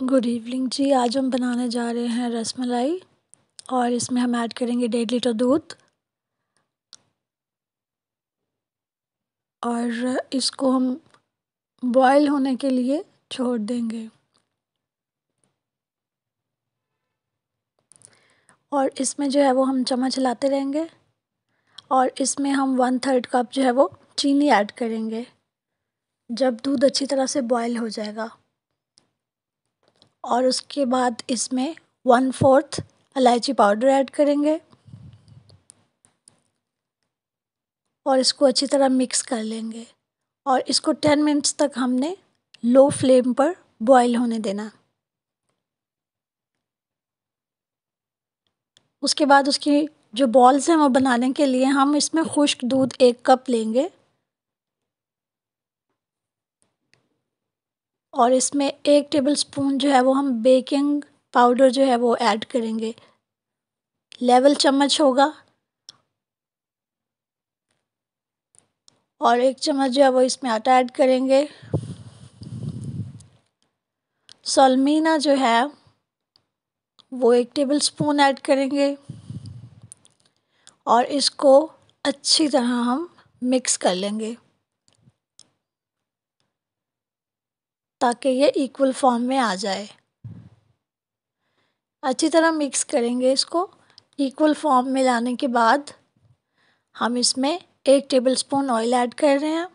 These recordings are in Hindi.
गुड इवनिंग जी आज हम बनाने जा रहे हैं रसमलाई और इसमें हम ऐड करेंगे डेढ़ लीटर दूध और इसको हम बॉयल होने के लिए छोड़ देंगे और इसमें जो है वो हम चम्मच हिलाते रहेंगे और इसमें हम वन थर्ड कप जो है वो चीनी ऐड करेंगे जब दूध अच्छी तरह से बॉयल हो जाएगा और उसके बाद इसमें वन फोर्थ इलायची पाउडर ऐड करेंगे और इसको अच्छी तरह मिक्स कर लेंगे और इसको टेन मिनट्स तक हमने लो फ्लेम पर बॉईल होने देना उसके बाद उसकी जो बॉल्स हैं वो बनाने के लिए हम इसमें खुश्क दूध एक कप लेंगे और इसमें एक टेबल स्पून जो है वो हम बेकिंग पाउडर जो है वो ऐड करेंगे लेवल चम्मच होगा और एक चम्मच जो है वो इसमें आटा ऐड करेंगे सलमीना जो है वो एक टेबल स्पून ऐड करेंगे और इसको अच्छी तरह हम मिक्स कर लेंगे ताकि ये इक्वल फॉर्म में आ जाए अच्छी तरह मिक्स करेंगे इसको इक्वल फॉर्म में लाने के बाद हम इसमें एक टेबलस्पून ऑयल ऐड कर रहे हैं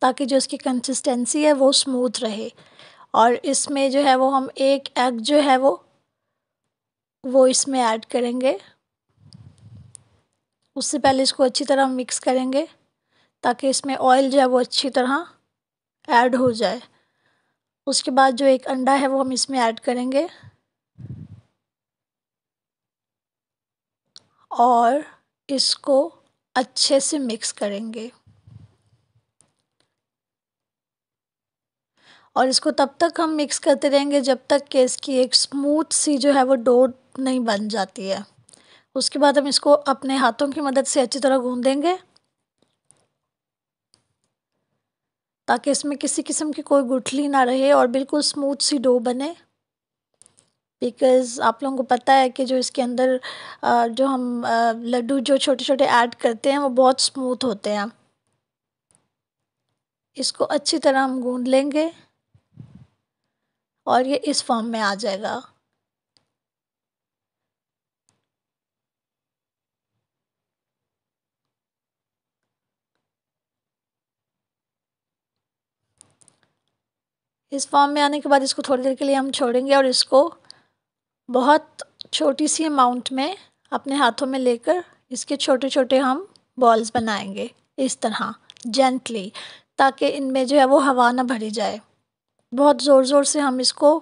ताकि जो इसकी कंसिस्टेंसी है वो स्मूथ रहे और इसमें जो है वो हम एक एग जो है वो वो इसमें ऐड करेंगे उससे पहले इसको अच्छी तरह मिक्स करेंगे ताकि इसमें ऑयल जो है वो अच्छी तरह ऐड हो जाए उसके बाद जो एक अंडा है वो हम इसमें ऐड करेंगे और इसको अच्छे से मिक्स करेंगे और इसको तब तक हम मिक्स करते रहेंगे जब तक कि इसकी एक स्मूथ सी जो है वो डो नहीं बन जाती है उसके बाद हम इसको अपने हाथों की मदद से अच्छी तरह गूंदेंगे ताकि इसमें किसी किस्म की कोई गुठली ना रहे और बिल्कुल स्मूथ सी डो बने बिकॉज़ आप लोगों को पता है कि जो इसके अंदर जो हम लड्डू जो छोटे छोटे ऐड करते हैं वो बहुत स्मूथ होते हैं इसको अच्छी तरह हम गूंद लेंगे और ये इस फॉर्म में आ जाएगा इस फॉर्म में आने के बाद इसको थोड़ी देर के लिए हम छोड़ेंगे और इसको बहुत छोटी सी अमाउंट में अपने हाथों में लेकर इसके छोटे छोटे हम बॉल्स बनाएंगे इस तरह जेंटली ताकि इनमें जो है वो हवा ना भरी जाए बहुत ज़ोर ज़ोर से हम इसको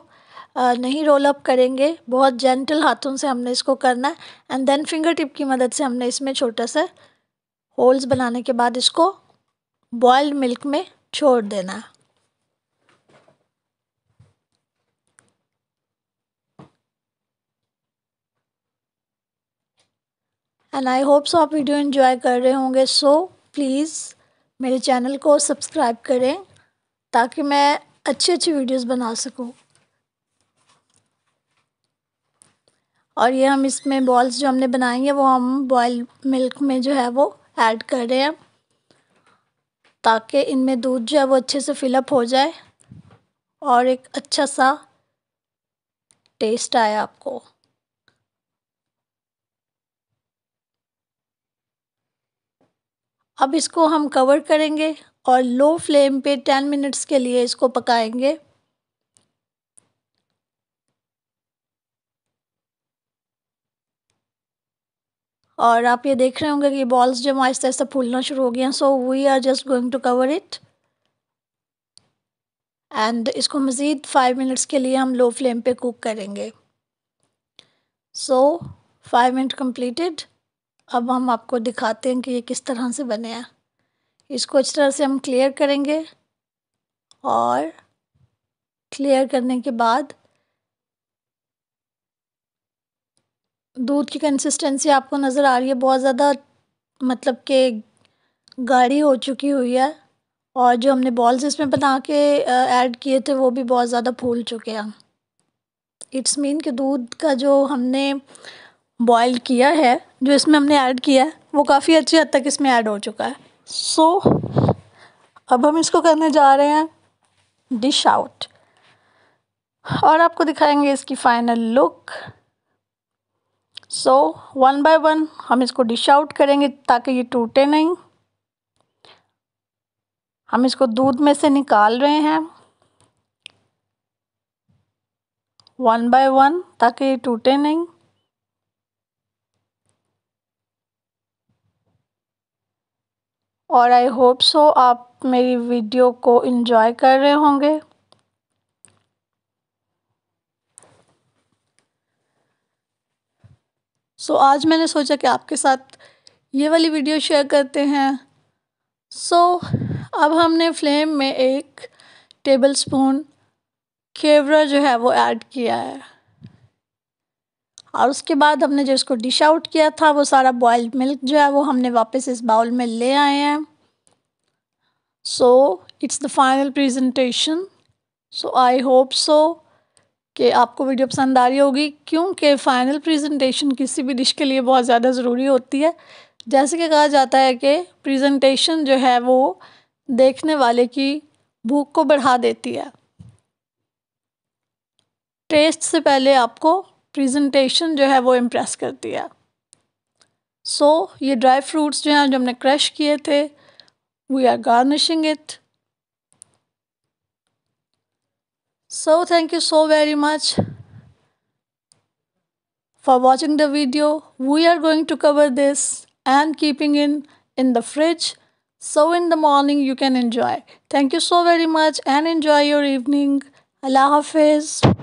नहीं रोल अप करेंगे बहुत जेंटल हाथों से हमने इसको करना है एंड देन फिंगर टिप की मदद से हमने इसमें छोटा सा होल्स बनाने के बाद इसको बॉयल्ड मिल्क में छोड़ देना है एंड आई होप सो आप वीडियो इन्जॉय कर रहे होंगे सो प्लीज़ मेरे चैनल को सब्सक्राइब करें ताकि मैं अच्छी अच्छी वीडियोस बना सकूं और ये हम इसमें बॉल्स जो हमने बनाई हैं वो हम बॉयल मिल्क में जो है वो ऐड कर रहे हैं ताकि इनमें दूध जो है वो अच्छे से फिलअप हो जाए और एक अच्छा सा टेस्ट आए आपको अब इसको हम कवर करेंगे और लो फ्लेम पे टेन मिनट्स के लिए इसको पकाएंगे और आप ये देख रहे होंगे कि बॉल्स जो आहिस्ता आहिस्ते फूलना शुरू हो गए हैं so we are just going to cover it and इसको मज़ीद फाइव मिनट्स के लिए हम लो फ्लेम पे कुक करेंगे सो फाइव मिनट कम्प्लीटेड अब हम आपको दिखाते हैं कि ये किस तरह से बने हैं इसको अच्छी तरह से हम क्लियर करेंगे और क्लियर करने के बाद दूध की कंसिस्टेंसी आपको नज़र आ रही है बहुत ज़्यादा मतलब कि गाढ़ी हो चुकी हुई है और जो हमने बॉल्स इसमें बना के ऐड किए थे वो भी बहुत ज़्यादा फूल चुके हैं इट्स मीन कि दूध का जो हमने बॉयल किया है जो इसमें हमने ऐड किया है वो काफ़ी अच्छी हद तक इसमें ऐड हो चुका है सो so, अब हम इसको करने जा रहे हैं डिश आउट और आपको दिखाएंगे इसकी final look so one by one हम इसको डिश आउट करेंगे ताकि ये टूटे नहीं हम इसको दूध में से निकाल रहे हैं वन बाय वन ताकि ये टूटे नहीं और आई होप सो आप मेरी वीडियो को इन्जॉय कर रहे होंगे सो so, आज मैंने सोचा कि आपके साथ ये वाली वीडियो शेयर करते हैं सो so, अब हमने फ्लेम में एक टेबल स्पून केवरा जो है वो ऐड किया है और उसके बाद हमने जो इसको डिश आउट किया था वो सारा बॉयल्ड मिल्क जो है वो हमने वापस इस बाउल में ले आए हैं so it's the final presentation so I hope so कि आपको वीडियो पसंद आ रही होगी क्योंकि फ़ाइनल प्रेजेंटेशन किसी भी डिश के लिए बहुत ज़्यादा ज़रूरी होती है जैसे कि कहा जाता है कि प्रेजेंटेशन जो है वो देखने वाले की भूख को बढ़ा देती है टेस्ट से पहले आपको प्रेजेंटेशन जो है वो इम्प्रेस करती है सो so, ये ड्राई फ्रूट्स जो हैं जो हमने क्रश किए थे we are garnishing it so thank you so very much for watching the video we are going to cover this and keeping in in the fridge so in the morning you can enjoy thank you so very much and enjoy your evening अल्लाह हाफिज़